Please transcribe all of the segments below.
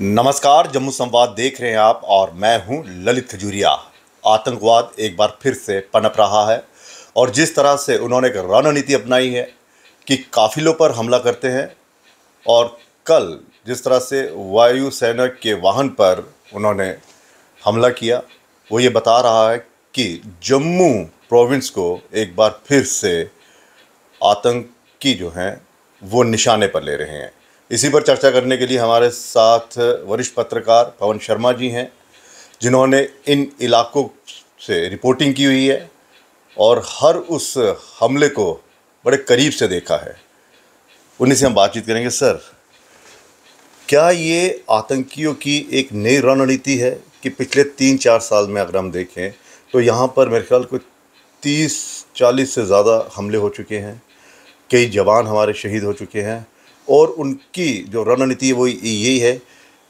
नमस्कार जम्मू संवाद देख रहे हैं आप और मैं हूं ललित खजूरिया आतंकवाद एक बार फिर से पनप रहा है और जिस तरह से उन्होंने एक रणनीति अपनाई है कि काफिलों पर हमला करते हैं और कल जिस तरह से वायुसेना के वाहन पर उन्होंने हमला किया वो ये बता रहा है कि जम्मू प्रोविंस को एक बार फिर से आतंकी जो हैं वो निशाने पर ले रहे हैं इसी पर चर्चा करने के लिए हमारे साथ वरिष्ठ पत्रकार पवन शर्मा जी हैं जिन्होंने इन इलाकों से रिपोर्टिंग की हुई है और हर उस हमले को बड़े करीब से देखा है उन्हीं से हम बातचीत करेंगे सर क्या ये आतंकियों की एक नई रणनीति है कि पिछले तीन चार साल में अगर हम देखें तो यहाँ पर मेरे ख्याल को तीस चालीस से ज़्यादा हमले हो चुके हैं कई जवान हमारे शहीद हो चुके हैं और उनकी जो रणनीति वो यही है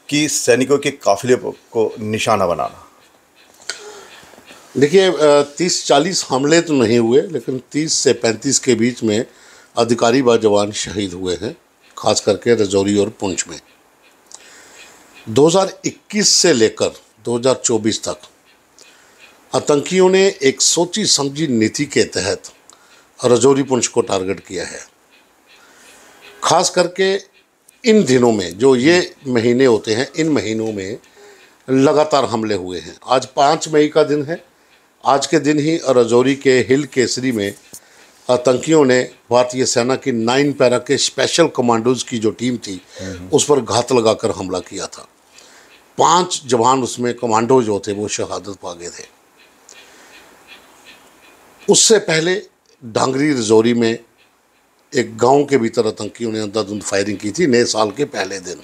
कि सैनिकों के काफिले को निशाना बनाना देखिए तीस चालीस हमले तो नहीं हुए लेकिन तीस से पैंतीस के बीच में अधिकारी व जवान शहीद हुए हैं खास करके रजौरी और पुंछ में 2021 से लेकर 2024 तक आतंकियों ने एक सोची समझी नीति के तहत रजौरी पुंछ को टारगेट किया है ख़ास करके इन दिनों में जो ये महीने होते हैं इन महीनों में लगातार हमले हुए हैं आज पाँच मई का दिन है आज के दिन ही रजौरी के हिल केसरी में आतंकियों ने भारतीय सेना की नाइन पैरा के स्पेशल कमांडोज की जो टीम थी हम्म। उस पर घात लगाकर हमला किया था पांच जवान उसमें कमांडो जो थे वो शहादत पा गए थे उससे पहले डांगरी रजौरी में एक गांव के भीतर आतंकियों ने अंधाधुंध फायरिंग की थी नए साल के पहले दिन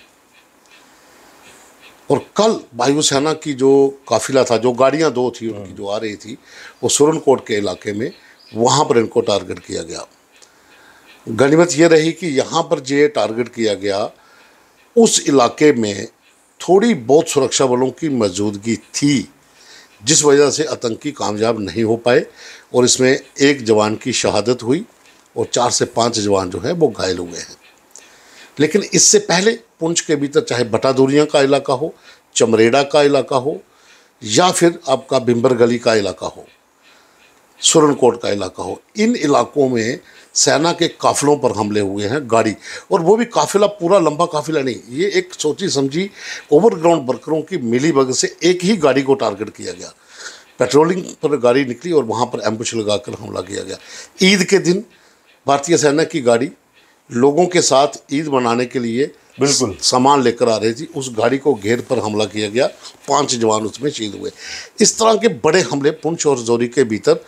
और कल वायुसेना की जो काफिला था जो गाड़ियां दो थी उनकी हम्म। जो आ रही थी वो सुरनकोट के इलाके में वहाँ पर इनको टारगेट किया गया गनीमत यह रही कि यहाँ पर जो टारगेट किया गया उस इलाके में थोड़ी बहुत सुरक्षा बलों की मौजूदगी थी जिस वजह से आतंकी कामयाब नहीं हो पाए और इसमें एक जवान की शहादत हुई और चार से पाँच जवान जो है वो घायल हुए हैं लेकिन इससे पहले पुंछ के भीतर चाहे बटादूरिया का इलाका हो चमरेड़ा का इलाका हो या फिर आपका बिम्बर गली का इलाका हो सुरनकोट का इलाका हो इन इलाकों में सेना के काफिलों पर हमले हुए हैं गाड़ी और वो भी काफिला पूरा लंबा काफिला नहीं ये एक सोची समझी ओवरग्राउंड वर्करों की मिली भगत से एक ही गाड़ी को टारगेट किया गया पेट्रोलिंग पर गाड़ी निकली और वहाँ पर एम्बुश लगाकर हमला किया गया ईद के दिन भारतीय सेना की गाड़ी लोगों के साथ ईद मनाने के लिए बिल्कुल सामान लेकर आ रही थी उस गाड़ी को घेर पर हमला किया गया पांच जवान उसमें शहीद हुए इस तरह के बड़े हमले पुंछ और जोरी के भीतर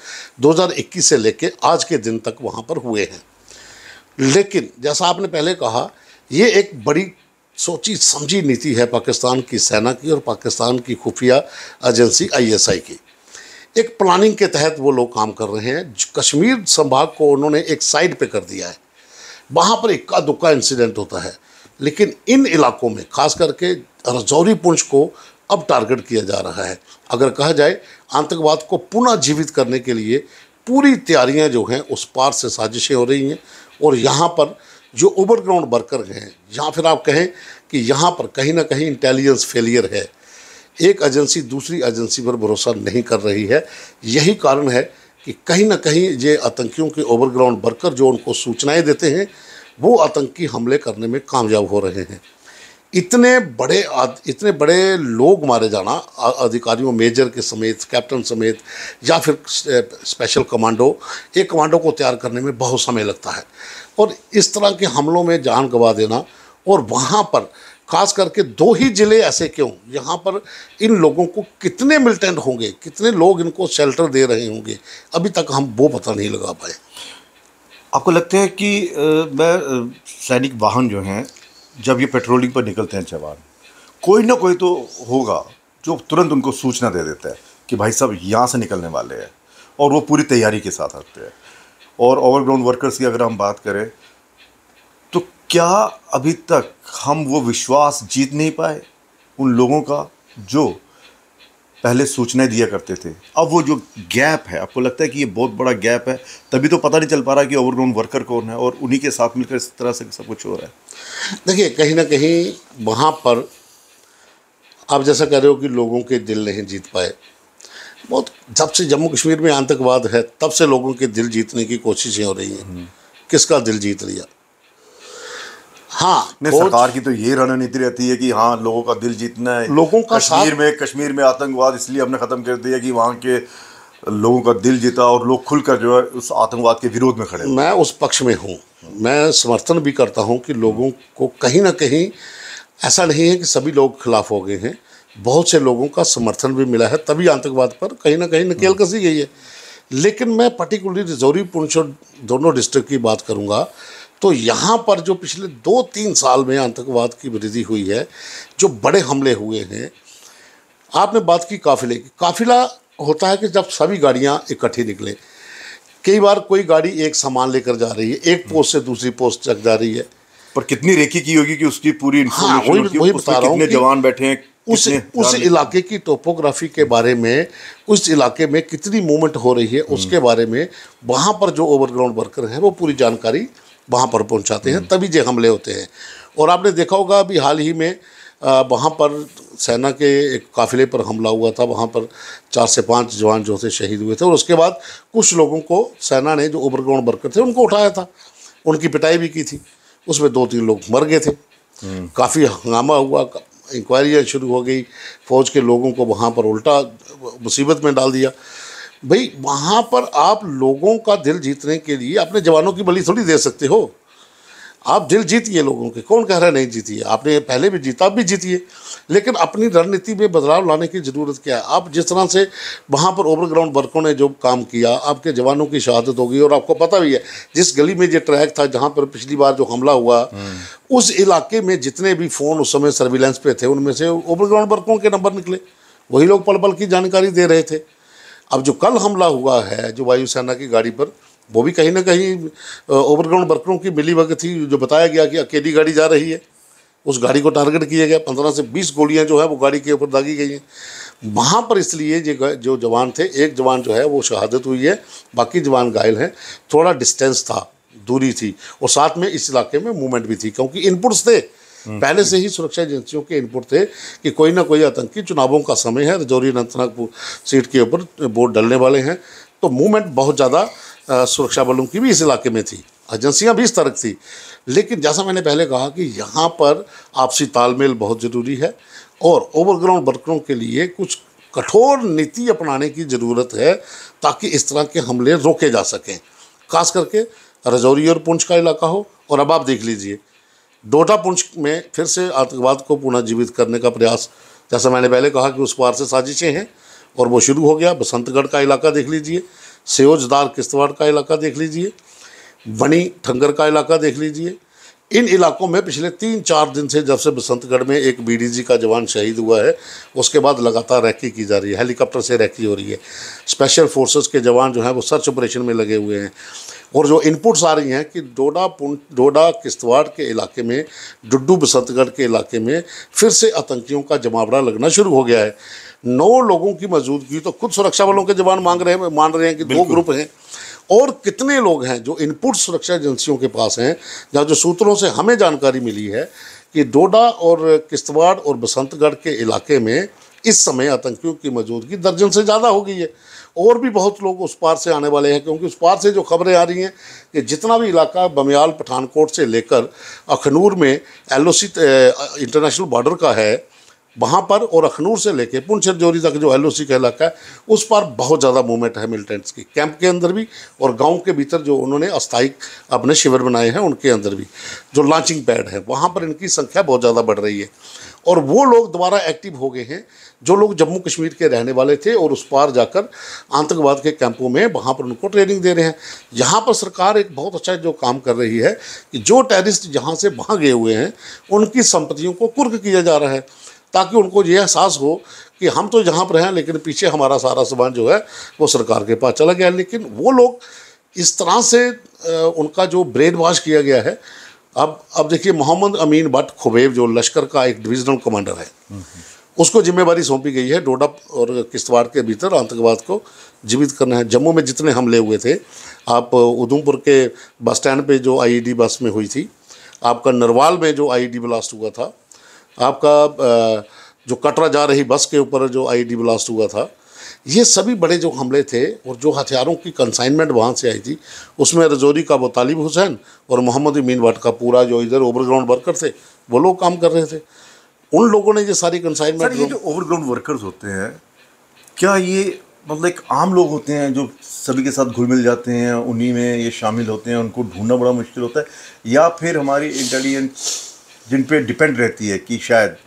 2021 से लेकर आज के दिन तक वहाँ पर हुए हैं लेकिन जैसा आपने पहले कहा ये एक बड़ी सोची समझी नीति है पाकिस्तान की सेना की और पाकिस्तान की खुफिया एजेंसी आईएसआई की एक प्लानिंग के तहत वो लोग काम कर रहे हैं कश्मीर संभाग को उन्होंने एक साइड पे कर दिया है वहाँ पर इक्का दुक्का इंसिडेंट होता है लेकिन इन इलाकों में खास करके रजौरी पुंछ को अब टारगेट किया जा रहा है अगर कहा जाए आतंकवाद को पुनः जीवित करने के लिए पूरी तैयारियां जो हैं उस पार से साजिशें हो रही हैं और यहाँ पर जो ओवरग्राउंड वर्कर हैं या फिर आप कहें कि यहाँ पर कहीं ना कहीं इंटेलिजेंस फेलियर है एक एजेंसी दूसरी एजेंसी पर भरोसा नहीं कर रही है यही कारण है कि कहीं ना कहीं ये आतंकियों के ओवरग्राउंड वर्कर जो उनको सूचनाएं देते हैं वो आतंकी हमले करने में कामयाब हो रहे हैं इतने बड़े इतने बड़े लोग मारे जाना अधिकारियों मेजर के समेत कैप्टन समेत या फिर स्पेशल कमांडो एक कमांडो को तैयार करने में बहुत समय लगता है और इस तरह के हमलों में जान गंवा देना और वहाँ पर खास करके दो ही ज़िले ऐसे क्यों यहाँ पर इन लोगों को कितने मिलिटेंट होंगे कितने लोग इनको शेल्टर दे रहे होंगे अभी तक हम वो पता नहीं लगा पाए आपको लगता है कि आ, मैं सैनिक वाहन जो हैं जब ये पेट्रोलिंग पर निकलते हैं जवान कोई ना कोई तो होगा जो तुरंत उनको सूचना दे देता है कि भाई साहब यहाँ से निकलने वाले हैं और वो पूरी तैयारी के साथ रखते हैं और ओवरग्राउंड वर्कर्स की अगर हम बात करें क्या अभी तक हम वो विश्वास जीत नहीं पाए उन लोगों का जो पहले सूचनाएं दिया करते थे अब वो जो गैप है आपको लगता है कि ये बहुत बड़ा गैप है तभी तो पता नहीं चल पा रहा कि ओवरग्राउंड वर्कर कौन है और उन्हीं के साथ मिलकर इस तरह से सब कुछ हो रहा है देखिए कहीं ना कहीं वहाँ पर आप जैसा कह रहे हो कि लोगों के दिल नहीं जीत पाए बहुत जब से जम्मू कश्मीर में आतंकवाद है तब से लोगों के दिल जीतने की कोशिशें हो रही हैं हम्म। किसका दिल जीत लिया हाँ सरकार की तो ये रणनीति रहती है कि हाँ लोगों का दिल जीतना है लोगों का कश्मीर में कश्मीर में आतंकवाद इसलिए हमने ख़त्म कर दिया कि वहाँ के लोगों का दिल जीता और लोग खुलकर जो है उस आतंकवाद के विरोध में खड़े मैं उस पक्ष में हूँ मैं समर्थन भी करता हूँ कि लोगों को कहीं ना कहीं ऐसा नहीं है कि सभी लोग खिलाफ हो गए हैं बहुत से लोगों का समर्थन भी मिला है तभी आतंकवाद पर कहीं ना कहीं नकेल कसी गई है लेकिन मैं पर्टिकुलरली रिजौरी पुंछ और दोनों डिस्ट्रिक्ट की बात करूँगा तो यहाँ पर जो पिछले दो तीन साल में आतंकवाद की वृद्धि हुई है जो बड़े हमले हुए हैं आपने बात की काफिले की काफिला होता है कि जब सभी गाड़ियाँ इकट्ठी निकले कई बार कोई गाड़ी एक सामान लेकर जा रही है एक हम्म। पोस्ट से दूसरी पोस्ट तक जा रही है पर कितनी रेखी की होगी कि उसकी पूरी हाँ वही वही बता रहा हूँ जवान बैठे हैं उस उस इलाके की टोपोग्राफी के बारे में उस इलाके में कितनी मूवमेंट हो रही है हम्म। उसके बारे में वहाँ पर जो ओवरग्राउंड वर्कर हैं वो पूरी जानकारी वहाँ पर पहुँचाते हैं हम्म। तभी जे हमले होते हैं और आपने देखा होगा अभी हाल ही में वहाँ पर सेना के एक काफिले पर हमला हुआ था वहाँ पर चार से पाँच जवान जो थे शहीद हुए थे और उसके बाद कुछ लोगों को सेना ने जो ओवरग्राउंड वर्कर थे उनको उठाया था उनकी पिटाई भी की थी उसमें दो तीन लोग मर गए थे हम्म। काफ़ी हंगामा हुआ इंक्वायरियाँ शुरू हो गई फ़ौज के लोगों को वहाँ पर उल्टा मुसीबत में डाल दिया भाई वहाँ पर आप लोगों का दिल जीतने के लिए अपने जवानों की बलि थोड़ी दे सकते हो आप दिल जीतिए लोगों के कौन कह रहा है नहीं जीतिए आपने पहले भी जीता अब भी जीतिए लेकिन अपनी रणनीति में बदलाव लाने की ज़रूरत क्या है आप जिस तरह से वहाँ पर ओवरग्राउंड वर्कों ने जो काम किया आपके जवानों की शहादत होगी और आपको पता भी है जिस गली में ये ट्रैक था जहाँ पर पिछली बार जो हमला हुआ हम्म। उस इलाके में जितने भी फ़ोन उस समय सर्विलेंस पे थे उनमें से ओवरग्राउंड वर्कों के नंबर निकले वही लोग पल पल की जानकारी दे रहे थे अब जो कल हमला हुआ है जो वायुसेना की गाड़ी पर वो भी कहीं ना कहीं ओवरग्राउंड वर्करों की मिली भगत थी जो बताया गया कि अकेली गाड़ी जा रही है उस गाड़ी को टारगेट किया गया पंद्रह से बीस गोलियां जो है वो गाड़ी के ऊपर दागी गई हैं वहाँ पर इसलिए जो जो जवान थे एक जवान जो है वो शहादत हुई है बाकी जवान घायल हैं थोड़ा डिस्टेंस था दूरी थी और साथ में इस इलाके में मूवमेंट भी थी क्योंकि इनपुट्स थे हम्म। पहले से ही सुरक्षा एजेंसियों के इनपुट थे कि कोई ना कोई आतंकी चुनावों का समय है रजौरी अनंतनाग सीट के ऊपर वोट डलने वाले हैं तो मूवमेंट बहुत ज़्यादा सुरक्षा बलों की भी इस इलाके में थी एजेंसियाँ भी इस तरह थी लेकिन जैसा मैंने पहले कहा कि यहाँ पर आपसी तालमेल बहुत ज़रूरी है और ओवरग्राउंड वर्करों के लिए कुछ कठोर नीति अपनाने की ज़रूरत है ताकि इस तरह के हमले रोके जा सकें खास करके रजौरी और पुंछ का इलाका हो और अब आप देख लीजिए डोटा पुंछ में फिर से आतंकवाद को पुनर्जीवित करने का प्रयास जैसा मैंने पहले कहा कि उस पार से साजिशें हैं और वो शुरू हो गया बसंतगढ़ का इलाका देख लीजिए सेवजदार किश्तवाड़ का इलाका देख लीजिए बनी ठंगर का इलाका देख लीजिए इन इलाकों में पिछले तीन चार दिन से जब से बसंतगढ़ में एक बी का जवान शहीद हुआ है उसके बाद लगातार रैकी की जा रही है हेलीकॉप्टर से रैकी हो रही है स्पेशल फोर्सेस के जवान जो हैं वो सर्च ऑपरेशन में लगे हुए हैं और जो इनपुट्स आ रही हैं कि डोडा डोडा किश्तवाड़ के इलाके में डुड्डू बसंतगढ़ के इलाके में फिर से आतंकियों का जमावड़ा लगना शुरू हो गया है नौ लोगों की मौजूदगी तो खुद सुरक्षा बलों के जवान मांग रहे हैं मान रहे हैं कि दो ग्रुप हैं और कितने लोग हैं जो इनपुट सुरक्षा एजेंसियों के पास हैं जहाँ जो सूत्रों से हमें जानकारी मिली है कि डोडा और किश्तवाड़ और बसंतगढ़ के इलाके में इस समय आतंकियों की मौजूदगी दर्जन से ज़्यादा हो गई है और भी बहुत लोग उस पार से आने वाले हैं क्योंकि उस पार से जो खबरें आ रही हैं कि जितना भी इलाका बमियाल पठानकोट से लेकर अखनूर में एल इंटरनेशनल बॉर्डर का है वहाँ पर और अखनूर से लेके पुंछ रजौरी तक जो एल का इलाका है उस पर बहुत ज़्यादा मूवमेंट है मिलिटेंट्स की कैंप के अंदर भी और गांव के भीतर जो उन्होंने अस्थायी अपने शिविर बनाए हैं उनके अंदर भी जो लॉन्चिंग पैड है वहाँ पर इनकी संख्या बहुत ज़्यादा बढ़ रही है और वो लोग दोबारा एक्टिव हो गए हैं जो लोग जम्मू कश्मीर के रहने वाले थे और उस पार जाकर आतंकवाद के कैंपों में वहाँ पर उनको ट्रेनिंग दे रहे हैं यहाँ पर सरकार एक बहुत अच्छा जो काम कर रही है कि जो टेररिस्ट जहाँ से वहाँ गए हुए हैं उनकी संपत्तियों को कुर्क किया जा रहा है ताकि उनको ये एहसास हो कि हम तो जहाँ पर हैं लेकिन पीछे हमारा सारा सामान जो है वो सरकार के पास चला गया लेकिन वो लोग इस तरह से उनका जो ब्रेन वॉश किया गया है अब अब देखिए मोहम्मद अमीन भट्ट खुबेब जो लश्कर का एक डिविजनल कमांडर है उसको जिम्मेवारी सौंपी गई है डोडा और किश्तवाड़ के भीतर आतंकवाद को जीवित करना है जम्मू में जितने हमले हुए थे आप उधमपुर के बस स्टैंड पे जो आईईडी e बस में हुई थी आपका नरवाल में जो आईईडी ब्लास्ट e हुआ था आपका जो कटरा जा रही बस के ऊपर जो आईईडी ब्लास्ट e हुआ था ये सभी बड़े जो हमले थे और जो हथियारों की कंसाइनमेंट वहाँ से आई थी उसमें रजौरी का वो तालिब हुसैन और मोहम्मद अमीन भट्ट का पूरा जो इधर ओवरग्राउंड वर्कर थे वो लोग काम कर रहे थे उन लोगों ने ये सारी कंसाइनमेंट ये जो ओवरग्राउंड वर्कर्स होते हैं क्या ये मतलब एक आम लोग होते हैं जो सभी के साथ घुल मिल जाते हैं उन्हीं में ये शामिल होते हैं उनको ढूंढना बड़ा मुश्किल होता है या फिर हमारी इंटेलिजेंस जिन पर डिपेंड रहती है कि शायद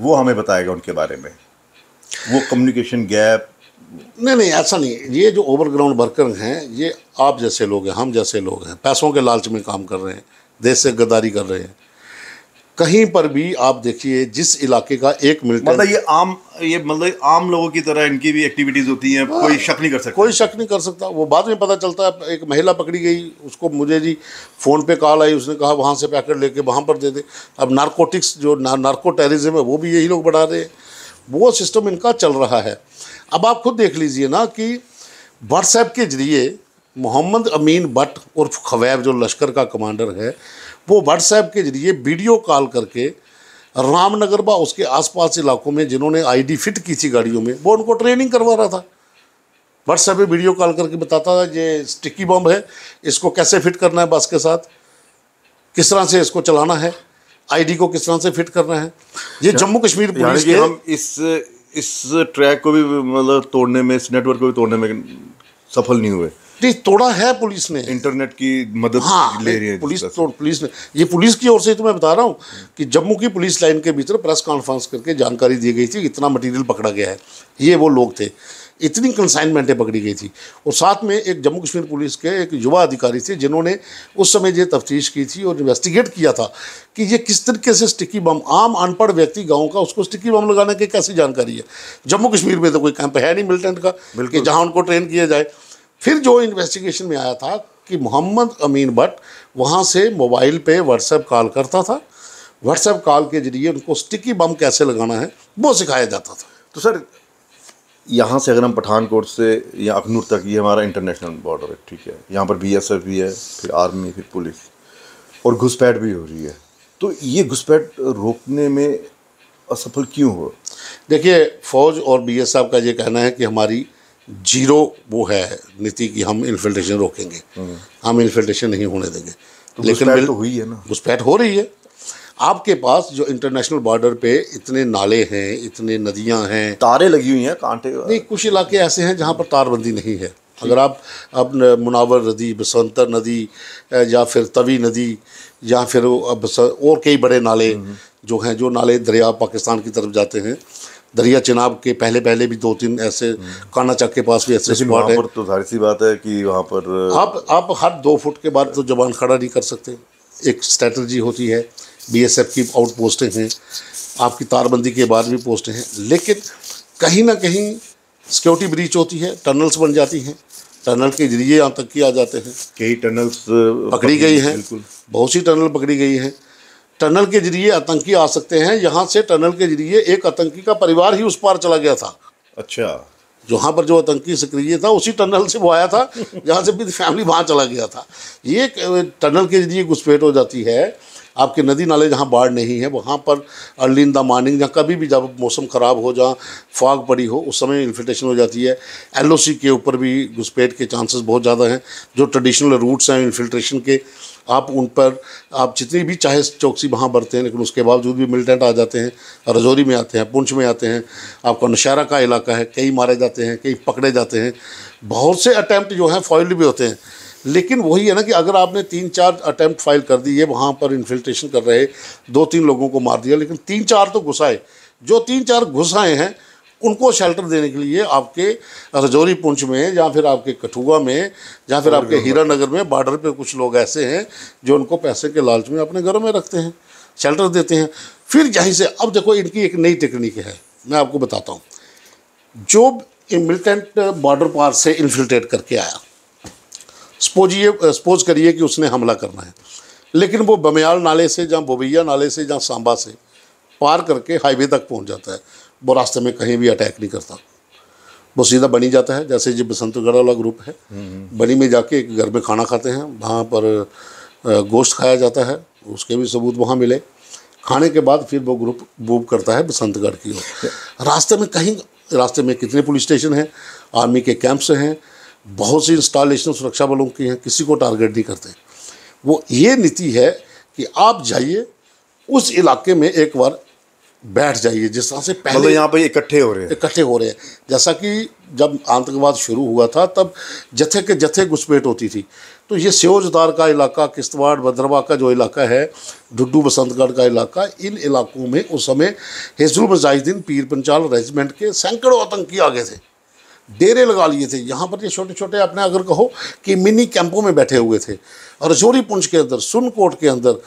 वो हमें बताएगा उनके बारे में वो कम्युनिकेशन गैप नहीं नहीं ऐसा नहीं ये जो ओवरग्राउंड वर्कर हैं ये आप जैसे लोग हैं हम जैसे लोग हैं पैसों के लालच में काम कर रहे हैं देश से गद्दारी कर रहे हैं कहीं पर भी आप देखिए जिस इलाके का एक मिनट मतलब ये आम ये मतलब आम लोगों की तरह इनकी भी एक्टिविटीज़ होती हैं हाँ, कोई शक नहीं कर सकता कोई शक नहीं कर सकता वो बाद में पता चलता है एक महिला पकड़ी गई उसको मुझे जी फ़ोन पे कॉल आई उसने कहा वहाँ से पैकेट लेके वहाँ पर दे दे अब नारकोटिक्स जो ना, टेररिज्म है वो भी यही लोग बढ़ा रहे हैं वो सिस्टम इनका चल रहा है अब आप खुद देख लीजिए ना कि व्हाट्सएप के जरिए मोहम्मद अमीन भट्ट उर्फ खवैब जो लश्कर का कमांडर है वो व्हाट्सएप के जरिए वीडियो कॉल करके रामनगर व उसके आसपास इलाकों में जिन्होंने आईडी फिट की थी गाड़ियों में वो उनको ट्रेनिंग करवा रहा था व्हाट्सएप पे वीडियो कॉल करके बताता था ये स्टिकी बम है इसको कैसे फिट करना है बस के साथ किस तरह से इसको चलाना है आईडी को किस तरह से फिट करना है ये जम्मू कश्मीर पुलिस के हम इस इस ट्रैक को भी मतलब तोड़ने में इस नेटवर्क को भी तोड़ने में सफल नहीं हुए नहीं तोड़ा है पुलिस ने इंटरनेट की मदद हाँ, ले रही है पुलिस तोड़ पुलिस ने ये पुलिस की ओर से तो मैं बता रहा हूँ कि जम्मू की पुलिस लाइन के भीतर प्रेस कॉन्फ्रेंस करके जानकारी दी गई थी इतना मटेरियल पकड़ा गया है ये वो लोग थे इतनी कंसाइनमेंटें पकड़ी गई थी और साथ में एक जम्मू कश्मीर पुलिस के एक युवा अधिकारी थे जिन्होंने उस समय ये तफ्तीश की थी और इन्वेस्टिगेट किया था कि ये किस तरीके से स्टिकी बम आम अनपढ़ व्यक्ति गाँव का उसको स्टिकी बम लगाने की कैसी जानकारी है जम्मू कश्मीर में तो कोई कैंप है नहीं मिलिटेंट का बल्कि जहाँ उनको ट्रेन किया जाए फिर जो इन्वेस्टिगेशन में आया था कि मोहम्मद अमीन भट्ट वहाँ से मोबाइल पे व्हाट्सएप कॉल करता था व्हाट्सएप कॉल के जरिए उनको स्टिकी बम कैसे लगाना है वो सिखाया जाता था तो सर यहाँ से अगर हम पठानकोट से या अखनूर तक ये हमारा इंटरनेशनल बॉर्डर है ठीक है यहाँ पर बीएसएफ भी है फिर आर्मी फिर पुलिस और घुसपैठ भी हो रही है तो ये घुसपैठ रोकने में असफल क्यों हो देखिए फ़ौज और बीएसएफ का ये कहना है कि हमारी जीरो वो है नीति कि हम इन्फिल्ट्रेशन रोकेंगे हम्म। हम इन्फिल्ट्रेशन नहीं होने देंगे तो लेकिन तो हुई है ना घुसपैठ हो रही है आपके पास जो इंटरनेशनल बॉर्डर पे इतने नाले हैं इतने नदियां हैं तारे लगी हुई हैं कांटे नहीं कुछ इलाके ऐसे हैं जहाँ पर तारबंदी नहीं है अगर आप अब मुनावर नदी बसंतर नदी या फिर तवी नदी या फिर और कई बड़े नाले हम्म, हम्म। जो हैं जो नाले दरिया पाकिस्तान की तरफ जाते हैं दरिया चिनाब के पहले पहले भी दो तीन ऐसे हम्म। काना चाक के पास भी ऐसे स्पॉट है तो जाहिर सी बात है कि वहाँ पर आप आप हर दो फुट के बाद तो जबान खड़ा नहीं कर सकते एक स्ट्रेटजी होती है बीएसएफ की आउट पोस्टें हैं आपकी तारबंदी के बाद भी पोस्टें हैं लेकिन कहीं ना कहीं सिक्योरिटी ब्रीच होती है टनल्स बन जाती हैं टनल के जरिए यहाँ तक आ जाते हैं कई टनल्स पकड़ी, गई हैं बहुत सी टनल पकड़ी गई हैं टनल के जरिए आतंकी आ सकते हैं यहाँ से टनल के जरिए एक आतंकी का परिवार ही उस पार चला गया था अच्छा जहाँ पर जो आतंकी सक्रिय था उसी टनल से वो आया था जहाँ से फैमिली वहाँ चला गया था ये टनल के जरिए घुसपैठ हो जाती है आपके नदी नाले जहाँ बाढ़ नहीं है वहाँ पर अर्ली इन द मॉर्निंग जहाँ कभी भी जब मौसम ख़राब हो जहाँ फाग पड़ी हो उस समय इन्फिल्ट्रेशन हो जाती है एल के ऊपर भी घुसपैठ के चांसेस बहुत ज़्यादा हैं जो ट्रेडिशनल रूट्स हैं इन्फिल्ट्रेशन के आप उन पर आप जितनी भी चाहे चौकसी वहाँ बरते हैं लेकिन उसके बावजूद भी मिलिटेंट आ जाते हैं रजौरी में आते हैं पुंछ में आते हैं आपका नशारा का इलाका है कई मारे जाते हैं कई पकड़े जाते हैं बहुत से अटैम्प्ट जो हैं फॉइल्ड भी होते हैं लेकिन वही है ना कि अगर आपने तीन चार अटैम्प्ट फाइल कर दी ये वहाँ पर इन्फिल्ट्रेशन कर रहे दो तीन लोगों को मार दिया लेकिन तीन चार तो घुसाए जो तीन चार घुस आए हैं उनको शेल्टर देने के लिए आपके रजौरी पुंछ में या फिर आपके कठुआ में या फिर आपके हीरानगर में बॉर्डर पे कुछ लोग ऐसे हैं जो उनको पैसे के लालच में अपने घरों में रखते हैं शेल्टर देते हैं फिर यहीं से अब देखो इनकी एक नई टेक्निक है मैं आपको बताता हूँ जो मिलिटेंट बॉर्डर पार से इन्फिल्ट्रेट करके आया सपोजिए सपोज करिए कि उसने हमला करना है लेकिन वो बमयाल नाले से जहाँ बोबैया नाले से जहाँ सांबा से पार करके हाईवे तक पहुँच जाता है वो रास्ते में कहीं भी अटैक नहीं करता वो सीधा बनी जाता है जैसे जो बसंतगढ़ वाला ग्रुप है हम्म। बनी में जाके एक घर में खाना खाते हैं वहाँ पर गोश्त खाया जाता है उसके भी सबूत वहाँ मिले खाने के बाद फिर वो ग्रुप मूव करता है बसंतगढ़ की ओर रास्ते में कहीं रास्ते में कितने पुलिस स्टेशन हैं आर्मी के कैंप्स हैं बहुत सी इंस्टॉलेशन सुरक्षा बलों की हैं किसी को टारगेट नहीं करते वो ये नीति है कि आप जाइए उस इलाके में एक बार बैठ जाइए जिस तरह से पहले मतलब यहाँ पर इकट्ठे हो रहे हैं इकट्ठे हो रहे हैं जैसा कि जब आतंकवाद शुरू हुआ था तब जथे के जथे घुसपैठ होती थी तो ये सियोजदार का इलाका किश्तवाड़ भद्रवा का जो इलाका है डुड्डू बसंतगढ़ का इलाका इन इलाकों में उस समय हिजुल मजाहिदीन पीर पंचाल रेजिमेंट के सैकड़ों आतंकी आ गए थे डेरे लगा लिए थे यहाँ पर ये छोटे छोटे अपने अगर कहो कि मिनी कैंपों में बैठे हुए थे और जोरी पुंछ के अंदर सुनकोट के अंदर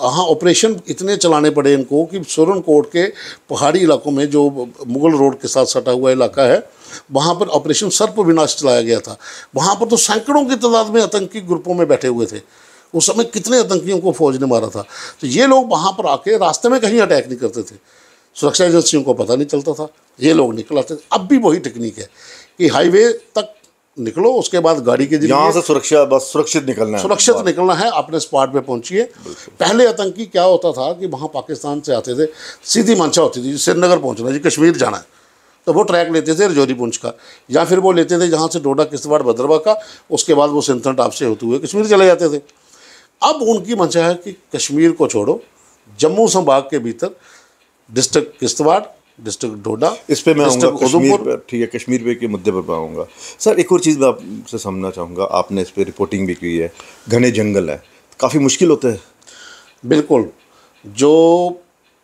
हाँ ऑपरेशन इतने चलाने पड़े इनको कि सुरनकोट के पहाड़ी इलाकों में जो मुगल रोड के साथ सटा हुआ इलाका है वहाँ पर ऑपरेशन सर्प विनाश चलाया गया था वहाँ पर तो सैकड़ों की तादाद में आतंकी ग्रुपों में बैठे हुए थे उस समय कितने आतंकियों को फौज ने मारा था तो ये लोग वहाँ पर आके रास्ते में कहीं अटैक नहीं करते थे सुरक्षा एजेंसियों को पता नहीं चलता था ये लोग निकल आते अब भी वही टेक्निक है कि हाईवे तक निकलो उसके बाद गाड़ी के यहाँ से सुरक्षा बस सुरक्षित निकलना सुरक्षित निकलना है अपने स्पॉट पे पहुंचिए पहले आतंकी क्या होता था कि वहाँ पाकिस्तान से आते थे सीधी मंशा होती थी श्रीनगर पहुँचना जी कश्मीर जाना है तो वो ट्रैक लेते थे रजौरी पुंछ का या फिर वो लेते थे जहाँ से डोडा किश्तवाड़ भद्रवा का उसके बाद वो सिंथन टाप से होते हुए कश्मीर चले जाते थे अब उनकी मंशा है कि कश्मीर को छोड़ो जम्मू संभाग के भीतर डिस्ट्रिक्ट किश्तवाड़ डिस्ट्रिक्ट डोडा इस पर मैं कश्मीर पर ठीक है कश्मीर पे के मुद्दे पर पाऊँगा सर एक और चीज़ मैं आपसे समझना चाहूँगा आपने इस पर रिपोर्टिंग भी की है घने जंगल है काफ़ी मुश्किल होते हैं बिल्कुल जो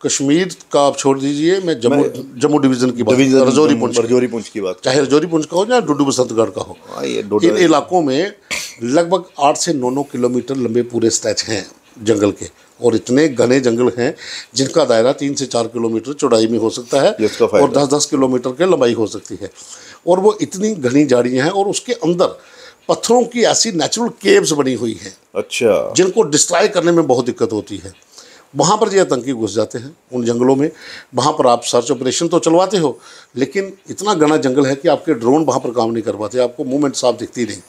कश्मीर का आप छोड़ दीजिए मैं जम्मू जम्मू डिवीज़न की बात रजौरी पुंछ रजौरी पुंछ की बात चाहे रजौरी पुंछ का हो या डुडू बसंतगढ़ का हो हाँ, इन इलाकों में लगभग आठ से नौ नौ किलोमीटर लंबे पूरे स्ट्रेच हैं जंगल के और इतने घने जंगल हैं जिनका दायरा तीन से चार किलोमीटर चौड़ाई में हो सकता है और दस दस किलोमीटर के लंबाई हो सकती है और वो इतनी घनी झाड़ियाँ हैं और उसके अंदर पत्थरों की ऐसी नेचुरल केव्स बनी हुई हैं अच्छा जिनको डिस्ट्रॉय करने में बहुत दिक्कत होती है वहाँ पर ये आतंकी घुस जाते हैं उन जंगलों में वहाँ पर आप सर्च ऑपरेशन तो चलवाते हो लेकिन इतना घना जंगल है कि आपके ड्रोन वहाँ पर काम नहीं कर पाते आपको मूवमेंट साफ दिखती नहीं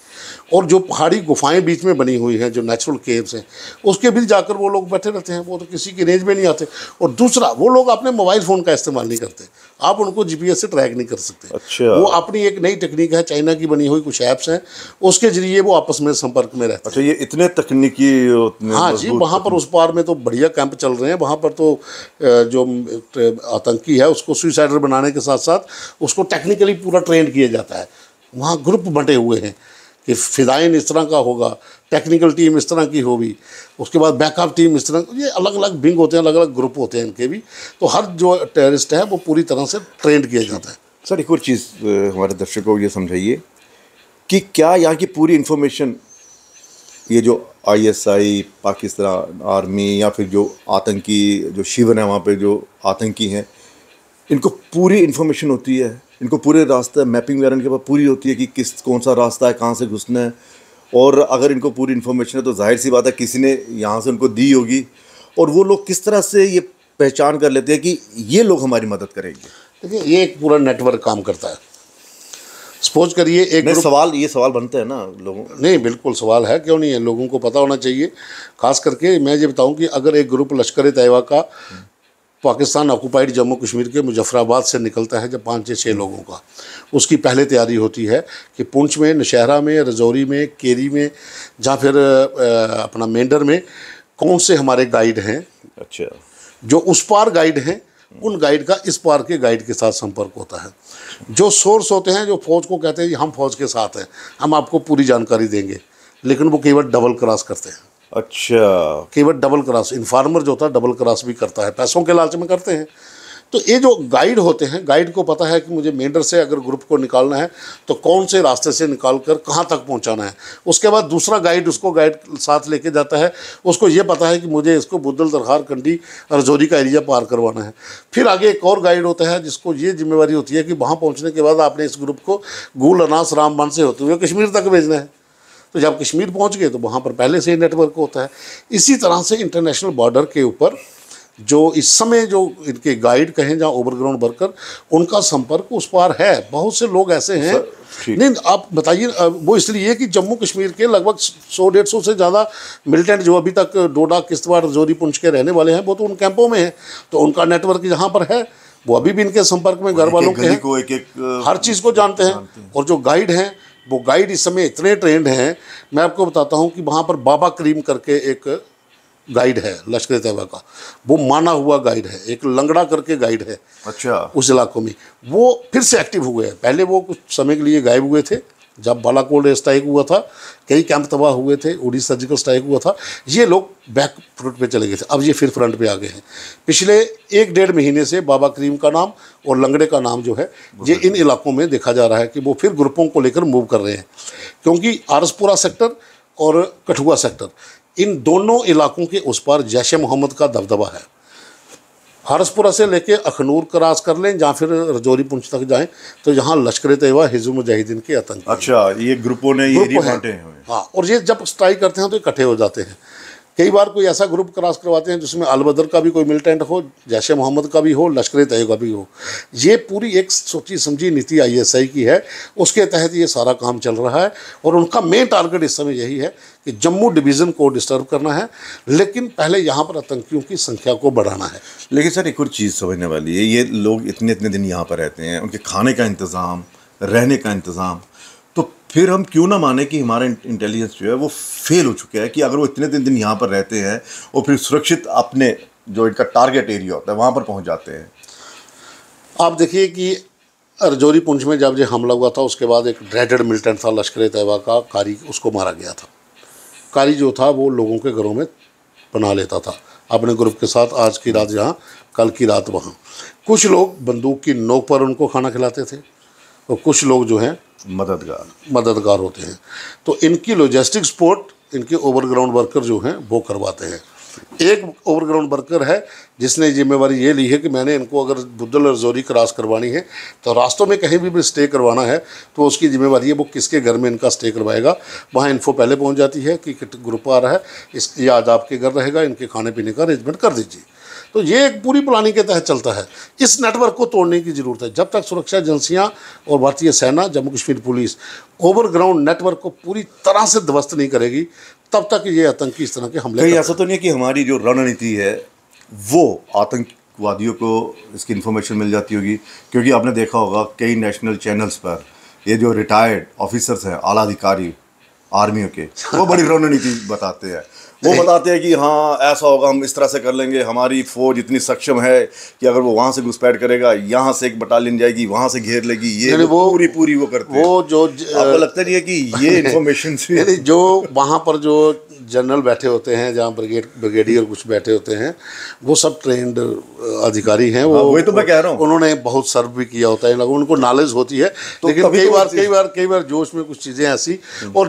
और जो पहाड़ी गुफाएं बीच में बनी हुई हैं जो नेचुरल केव्स हैं उसके भी जाकर वो लोग बैठे रहते हैं वो तो किसी की रेंज में नहीं आते और दूसरा वो लोग अपने मोबाइल फ़ोन का इस्तेमाल नहीं करते आप उनको जीपीएस से ट्रैक नहीं कर सकते अच्छा। वो अपनी एक नई तकनीक है चाइना की बनी हुई कुछ ऐप्स हैं उसके जरिए वो आपस में संपर्क में रहते अच्छा ये इतने तकनीकी हाँ जी वहाँ पर उस पार में तो बढ़िया कैंप चल रहे हैं वहाँ पर तो जो आतंकी है उसको सुइसाइडर बनाने के साथ साथ उसको टेक्निकली पूरा ट्रेन किया जाता है वहाँ ग्रुप बटे हुए हैं कि फिदाइन इस तरह का होगा टेक्निकल टीम इस तरह की होगी उसके बाद बैकअप टीम इस तरह ये अलग अलग विंग होते हैं अलग अलग ग्रुप होते हैं इनके भी तो हर जो टेररिस्ट है वो पूरी तरह से ट्रेंड किया जाता है सर एक और चीज़ हमारे दर्शकों को ये समझाइए कि क्या यहाँ की पूरी इन्फॉर्मेशन ये जो आईएसआई पाकिस्तान आर्मी या फिर जो आतंकी जो शिवन है वहाँ पे जो आतंकी हैं इनको पूरी इन्फॉर्मेशन होती है इनको पूरे रास्ते मैपिंग वगैरह इनके पास पूरी होती है कि किस कौन सा रास्ता है कहाँ से घुसना है और अगर इनको पूरी इन्फॉर्मेशन है तो जाहिर सी बात है किसी ने यहाँ से उनको दी होगी और वो लोग किस तरह से ये पहचान कर लेते हैं कि ये लोग हमारी मदद करेंगे देखिए ये एक पूरा नेटवर्क काम करता है सपोज करिए एक सवाल ये सवाल बनते हैं ना लोगों नहीं बिल्कुल सवाल है क्यों नहीं है लोगों को पता होना चाहिए खास करके मैं ये बताऊं कि अगर एक ग्रुप लश्कर तयबा का पाकिस्तान ऑक्यूपाइड जम्मू कश्मीर के मुजफ्फराबाद से निकलता है जब पाँच से छः लोगों का उसकी पहले तैयारी होती है कि पुंछ में नशहरा में रजौरी में केरी में जहाँ फिर अपना मेंढर में कौन से हमारे गाइड हैं अच्छा जो उस पार गाइड हैं उन गाइड का इस पार के गाइड के साथ संपर्क होता है जो सोर्स होते हैं जो फौज को कहते हैं हम फौज के साथ हैं हम आपको पूरी जानकारी देंगे लेकिन वो कई बार डबल क्रॉस करते हैं अच्छा कई बार डबल क्रॉस इन्फार्मर जो होता है डबल क्रॉस भी करता है पैसों के लालच में करते हैं तो ये जो गाइड होते हैं गाइड को पता है कि मुझे मेंडर से अगर ग्रुप को निकालना है तो कौन से रास्ते से निकाल कर कहाँ तक पहुँचाना है उसके बाद दूसरा गाइड उसको गाइड साथ लेके जाता है उसको ये पता है कि मुझे इसको बुद्धल दरखार कंडी रजौरी का एरिया पार करवाना है फिर आगे एक और गाइड होता है जिसको ये जिम्मेवारी होती है कि वहाँ पहुँचने के बाद आपने इस ग्रुप को गूल अनास रामबन से होते हुए कश्मीर तक भेजना है तो जब कश्मीर पहुंच गए तो वहाँ पर पहले से ही नेटवर्क होता है इसी तरह से इंटरनेशनल बॉर्डर के ऊपर जो इस समय जो इनके गाइड कहें जहाँ ओवरग्राउंड वर्कर उनका संपर्क उस पार है बहुत से लोग ऐसे हैं नहीं आप बताइए वो इसलिए कि जम्मू कश्मीर के लगभग सौ डेढ़ सौ से ज़्यादा मिलिटेंट जो अभी तक डोडा किश्तवाड़ जोरी पुंछ के रहने वाले हैं वो तो उन कैंपों में हैं तो उनका नेटवर्क यहाँ पर है वो अभी भी इनके संपर्क में घर वालों के हैं हर चीज़ को जानते हैं और जो गाइड हैं वो गाइड इस समय इतने ट्रेंड हैं मैं आपको बताता हूँ कि वहाँ पर बाबा करीम करके एक गाइड है लश्कर तैयबा का वो माना हुआ गाइड है एक लंगड़ा करके गाइड है अच्छा उस इलाकों में वो फिर से एक्टिव हुए हैं पहले वो कुछ समय के लिए गायब हुए थे जब बालाकोट स्ट्राइक हुआ था कई कैंप तबाह हुए थे उड़ी सर्जिकल स्ट्राइक हुआ था ये लोग बैक फ्रंट पे चले गए थे अब ये फिर फ्रंट पे आ गए हैं पिछले एक डेढ़ महीने से बाबा करीम का नाम और लंगड़े का नाम जो है ये इन इलाकों में देखा जा रहा है कि वो फिर ग्रुपों को लेकर मूव कर रहे हैं क्योंकि आरसपुरा सेक्टर और कठुआ सेक्टर इन दोनों इलाकों के उस पर जैश मोहम्मद का दबदबा है हारसपुरा से लेके अखनूर क्रॉस कर लें या फिर रजौरी पुंछ तक जाएं तो यहाँ लश्कर तयबा हिजू मुजाहिदीन के आतंक अच्छा ये ग्रुपों ने ये ग्रुप हैं हाँ और ये जब स्ट्राइक करते हैं तो इकट्ठे हो जाते हैं कई बार कोई ऐसा ग्रुप क्रॉस करवाते हैं जिसमें अलबदर का भी कोई मिलिटेंट हो जैश मोहम्मद का भी हो लश्कर तय का भी हो ये पूरी एक सोची समझी नीति आईएसआई की है उसके तहत ये सारा काम चल रहा है और उनका मेन टारगेट इस समय यही है कि जम्मू डिवीज़न को डिस्टर्ब करना है लेकिन पहले यहाँ पर आतंकियों की संख्या को बढ़ाना है लेकिन सर एक और चीज़ समझने वाली है ये लोग इतने इतने दिन यहाँ पर रहते हैं उनके खाने का इंतज़ाम रहने का इंतज़ाम फिर हम क्यों ना माने कि हमारा इंटेलिजेंस जो है वो फेल हो चुका है कि अगर वो इतने दिन दिन यहाँ पर रहते हैं और फिर सुरक्षित अपने जो इनका टारगेट एरिया होता है वहाँ पर पहुँच जाते हैं आप देखिए कि रजौरी पुंछ में जब ये हमला हुआ था उसके बाद एक ड्रेडेड मिलिटेंट था लश्कर तयबा का कारी उसको मारा गया था कारी जो था वो लोगों के घरों में बना लेता था अपने ग्रुप के साथ आज की रात यहाँ कल की रात वहाँ कुछ लोग बंदूक की नोक पर उनको खाना खिलाते थे और कुछ लोग जो हैं मददगार मददगार होते हैं तो इनकी लॉजिस्टिक सपोर्ट इनके ओवरग्राउंड वर्कर जो हैं वो करवाते हैं एक ओवरग्राउंड वर्कर है जिसने जिम्मेवारी ये ली है कि मैंने इनको अगर बुद्धल और जोरी क्रॉस करवानी है तो रास्तों में कहीं भी, भी स्टे करवाना है तो उसकी जिम्मेवारी है वो किसके घर में इनका स्टे करवाएगा वहाँ इन्फो पहले पहुँच जाती है कि ग्रुप आ रहा है इस याद आज आपके घर रहेगा इनके खाने पीने का अरेंजमेंट कर दीजिए तो ये एक पूरी प्लानिंग के तहत चलता है इस नेटवर्क को तोड़ने की ज़रूरत है जब तक सुरक्षा एजेंसियाँ और भारतीय सेना Jammu Kashmir police overground network को पूरी तरह से ध्वस्त नहीं करेगी तब तक ये आतंकी इस तरह के हमले ऐसा तो नहीं है कि हमारी जो रणनीति है वो आतंकवादियों को इसकी इन्फॉर्मेशन मिल जाती होगी क्योंकि आपने देखा होगा कई नेशनल चैनल्स पर ये जो रिटायर्ड ऑफिसर्स हैं आला अधिकारी आर्मियों के वो बड़ी रणनीति बताते हैं वो बताते हैं कि हाँ ऐसा होगा हम इस तरह से कर लेंगे हमारी फौज इतनी सक्षम है कि अगर वो वहाँ से घुसपैठ करेगा यहाँ से एक बटालियन जाएगी वहाँ से घेर लेगी ये वो पूरी पूरी वो करते वो जो आपको लगता नहीं है कि ये इन्फॉर्मेशन जो वहाँ पर जो जनरल बैठे होते हैं जहाँ ब्रिगेड ब्रिगेडियर कुछ बैठे होते हैं वो सब ट्रेंड अधिकारी हैं हाँ, वो वही तो मैं कह रहा हूँ उन्होंने बहुत सर्व भी किया होता है उनको नॉलेज होती है तो लेकिन कई तो बार कई बार कई बार जोश में कुछ चीज़ें ऐसी हम्म। और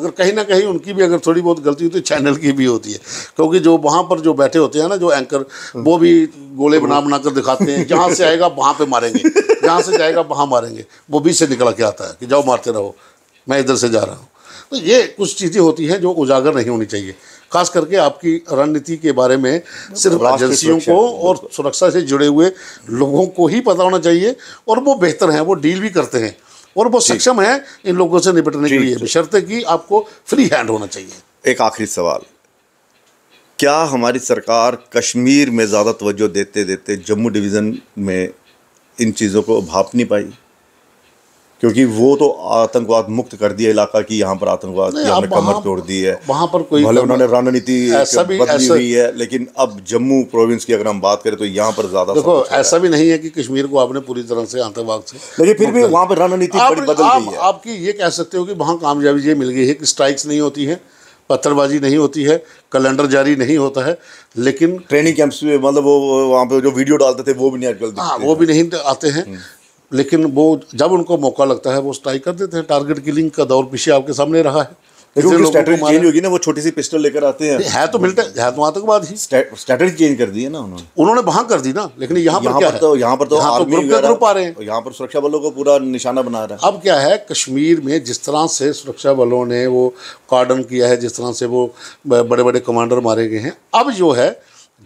अगर कहीं ना कहीं उनकी भी अगर थोड़ी बहुत गलती होती है चैनल की भी होती है क्योंकि जो वहाँ पर जो बैठे होते हैं ना जो एंकर हम्म। वो भी गोले बना बना कर दिखाते हैं जहाँ से आएगा वहाँ पे मारेंगे जहाँ से जाएगा वहाँ मारेंगे वो बीच से निकला के आता है कि जाओ मारते रहो मैं इधर से जा रहा हूँ तो ये कुछ चीज़ें होती हैं जो उजागर नहीं होनी चाहिए खास करके आपकी रणनीति के बारे में सिर्फ एजेंसियों को और सुरक्षा से जुड़े हुए लोगों को ही पता होना चाहिए और वो बेहतर हैं वो डील भी करते हैं और वो सक्षम हैं इन लोगों से निपटने के लिए बशर्ते कि आपको फ्री हैंड होना चाहिए एक आखिरी सवाल क्या हमारी सरकार कश्मीर में ज़्यादा तवज्जो देते देते जम्मू डिवीज़न में इन चीज़ों को भाप नहीं पाई क्योंकि वो तो आतंकवाद मुक्त कर दिया इलाका की यहाँ पर आतंकवाद की हमने कमर तोड़ दी है वहां पर कोई भले उन्होंने रणनीति बदली हुई है लेकिन अब जम्मू प्रोविंस की अगर हम बात करें तो यहाँ पर ज्यादा देखो ऐसा भी नहीं है कि कश्मीर को आपने पूरी तरह से आतंकवाद से लेकिन फिर भी वहाँ पर रणनीति बदल गई है आपकी ये कह सकते हो कि वहाँ कामयाबी ये मिल गई है कि स्ट्राइक्स नहीं होती है पत्थरबाजी नहीं होती है कैलेंडर जारी नहीं होता है लेकिन ट्रेनिंग कैंप्स में मतलब वो वहाँ पे जो वीडियो डालते थे वो भी नहीं आजकल हाँ वो भी नहीं आते हैं हम्म। लेकिन वो जब उनको मौका लगता है वो स्ट्राइक कर देते हैं टारगेट किलिंग का दौर पीछे आपके सामने रहा है होगी ना वो छोटी सी पिस्टल लेकर आते हैं है तो मिलते है तो आतंकवाद ही स्ट्रेटेजी चेंज कर दी है ना उन्होंने उन्होंने वहां कर दी ना लेकिन यहाँ पर क्या तो यहाँ पर तो यहाँ तो ग्रुप आ रहे हैं यहाँ पर सुरक्षा बलों को पूरा निशाना बना रहा है अब क्या है कश्मीर में जिस तरह से सुरक्षा बलों ने वो कार्डन किया है जिस तरह से वो बड़े बड़े कमांडर मारे गए हैं अब जो है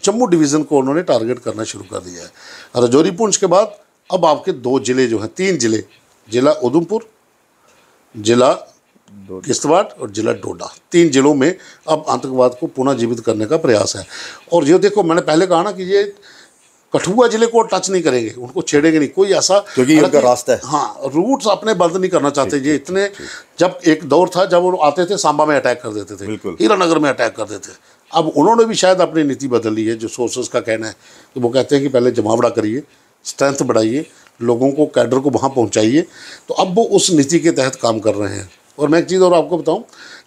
जम्मू डिवीज़न को उन्होंने टारगेट करना शुरू कर दिया है रजौरी पुंछ के बाद अब आपके दो ज़िले जो हैं तीन ज़िले ज़िला उधमपुर ज़िला किश्तवाड़ और जिला डोडा तीन जिलों में अब आतंकवाद को पुनः जीवित करने का प्रयास है और ये देखो मैंने पहले कहा ना कि ये कठुआ जिले को टच नहीं करेंगे उनको छेड़ेंगे नहीं कोई ऐसा क्योंकि उनका रास्ता है हाँ रूट्स अपने बंद नहीं करना चाहते ये इतने जब एक दौर था जब वो आते थे सांबा में अटैक कर देते थे हीरानगर में अटैक कर देते अब उन्होंने भी शायद अपनी नीति बदल ली है जो सोर्सेज का कहना है तो वो कहते हैं कि पहले जमावड़ा करिए स्ट्रेंथ बढ़ाइए लोगों को कैडर को वहाँ पहुँचाइए तो अब वो उस नीति के तहत काम कर रहे हैं और मैं एक चीज़ और आपको बताऊँ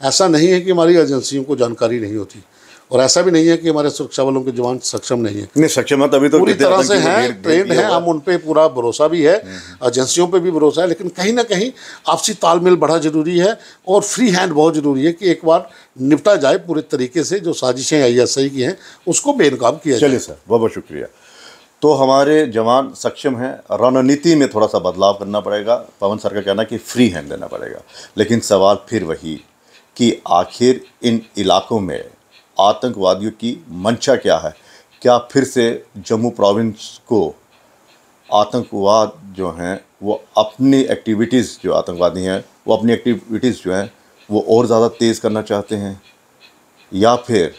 ऐसा नहीं है कि हमारी एजेंसियों को जानकारी नहीं होती और ऐसा भी नहीं है कि हमारे सुरक्षा बलों के जवान सक्षम नहीं है नहीं सक्षम है तभी तो पूरी तरह से हैं ट्रेंड है हम उन पर पूरा भरोसा भी है हम्म, हम्म। एजेंसियों पे भी भरोसा है लेकिन कहीं ना कहीं आपसी तालमेल बढ़ा जरूरी है और फ्री हैंड बहुत ज़रूरी है कि एक बार निपटा जाए पूरे तरीके से जो साजिशें आई की हैं उसको बेनकाब किया जाए चलिए सर बहुत बहुत शुक्रिया तो हमारे जवान सक्षम हैं रणनीति में थोड़ा सा बदलाव करना पड़ेगा पवन सर का कहना कि फ्री हैंड देना पड़ेगा लेकिन सवाल फिर वही कि आखिर इन इलाकों में आतंकवादियों की मंशा क्या है क्या फिर से जम्मू प्रोविंस को आतंकवाद जो हैं वो अपनी एक्टिविटीज़ जो आतंकवादी हैं वो अपनी एक्टिविटीज़ जो हैं वो और ज़्यादा तेज़ करना चाहते हैं या फिर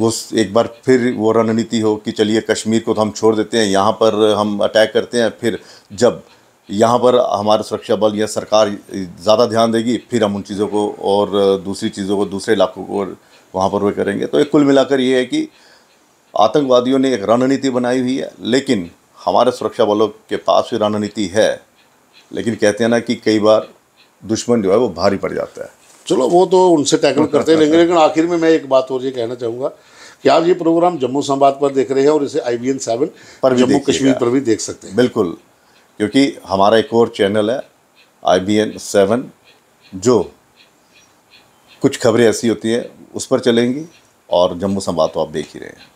वो एक बार फिर वो रणनीति हो कि चलिए कश्मीर को तो हम छोड़ देते हैं यहाँ पर हम अटैक करते हैं फिर जब यहाँ पर हमारा सुरक्षा बल या सरकार ज़्यादा ध्यान देगी फिर हम उन चीज़ों को और दूसरी चीज़ों को दूसरे इलाकों को वहाँ पर वे करेंगे तो एक कुल मिलाकर ये है कि आतंकवादियों ने एक रणनीति बनाई हुई है लेकिन हमारे सुरक्षा बलों के पास भी रणनीति है लेकिन कहते हैं ना कि कई बार दुश्मन जो है वो भारी पड़ जाता है चलो वो तो उनसे टैकल करते रहेंगे लेकिन आखिर में मैं एक बात और ये कहना चाहूँगा कि आप ये प्रोग्राम जम्मू संवाद पर देख रहे हैं और इसे आई बी एन सेवन पर जम्मू कश्मीर पर भी देख सकते हैं बिल्कुल क्योंकि हमारा एक और चैनल है आई बी एन सेवन जो कुछ खबरें ऐसी होती हैं उस पर चलेंगी और जम्मू संवाद तो आप देख ही रहे हैं